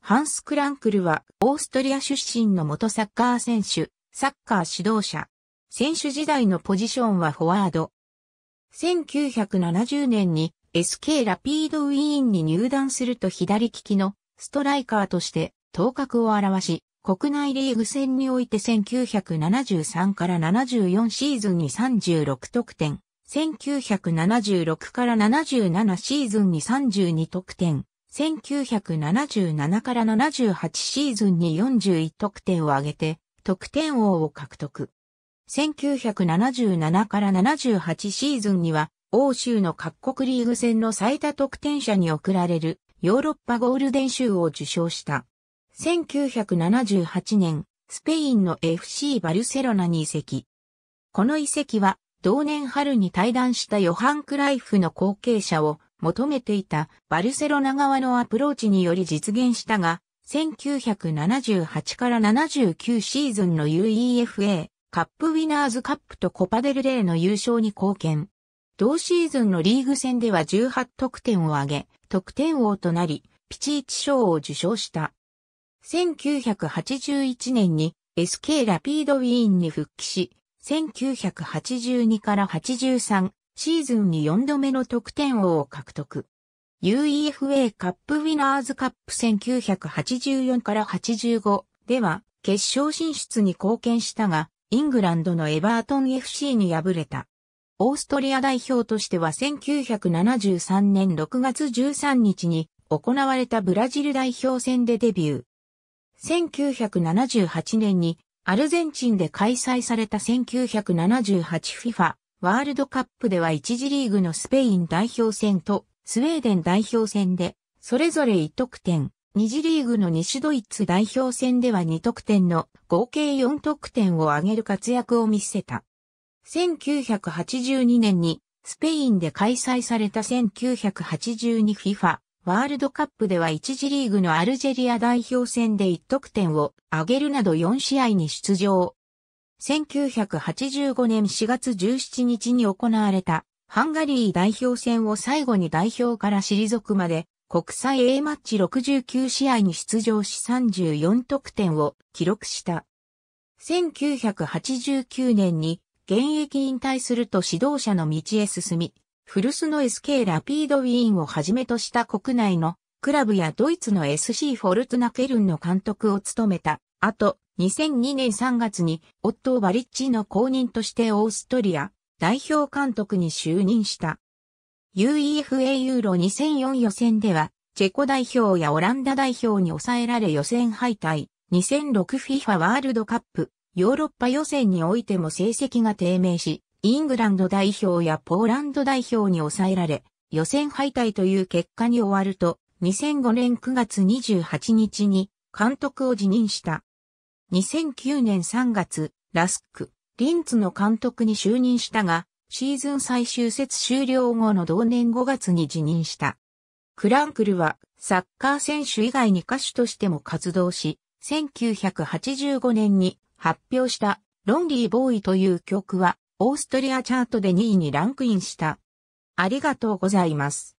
ハンス・クランクルはオーストリア出身の元サッカー選手、サッカー指導者。選手時代のポジションはフォワード。1970年に SK ラピードウィーンに入団すると左利きのストライカーとして頭角を現し、国内リーグ戦において1973から74シーズンに36得点、1976から77シーズンに32得点、1977から78シーズンに41得点を挙げて、得点王を獲得。1977から78シーズンには、欧州の各国リーグ戦の最多得点者に贈られるヨーロッパゴールデン州を受賞した。1978年、スペインの FC バルセロナに移籍。この移籍は、同年春に対談したヨハン・クライフの後継者を求めていたバルセロナ側のアプローチにより実現したが、1978から79シーズンの UEFA カップウィナーズカップとコパデルレーの優勝に貢献。同シーズンのリーグ戦では18得点を挙げ、得点王となり、ピチーチ賞を受賞した。1981年に SK ラピードウィーンに復帰し、1982から83、シーズンに4度目の得点王を獲得。UEFA カップウィナーズカップ1984から85では決勝進出に貢献したが、イングランドのエバートン FC に敗れた。オーストリア代表としては1973年6月13日に行われたブラジル代表戦でデビュー。1978年にアルゼンチンで開催された 1978FIFA ワールドカップでは1次リーグのスペイン代表戦とスウェーデン代表戦で、それぞれ1得点、2次リーグの西ドイツ代表戦では2得点の合計4得点を挙げる活躍を見せた。1982年にスペインで開催された 1982FIFA ワールドカップでは1次リーグのアルジェリア代表戦で1得点を挙げるなど4試合に出場。1985年4月17日に行われたハンガリー代表戦を最後に代表から退くまで国際 A マッチ69試合に出場し34得点を記録した。1989年に現役引退すると指導者の道へ進み、古巣の SK ラピードウィーンをはじめとした国内のクラブやドイツの SC フォルツナケルンの監督を務めた後、2002年3月にオットー・バリッチの後任としてオーストリア代表監督に就任した。UEFA ユーロ2004予選では、チェコ代表やオランダ代表に抑えられ予選敗退、2006FIFA ワールドカップ、ヨーロッパ予選においても成績が低迷し、イングランド代表やポーランド代表に抑えられ、予選敗退という結果に終わると、2005年9月28日に監督を辞任した。2009年3月、ラスク、リンツの監督に就任したが、シーズン最終節終了後の同年5月に辞任した。クランクルはサッカー選手以外に歌手としても活動し、1985年に発表したロンリーボーイという曲はオーストリアチャートで2位にランクインした。ありがとうございます。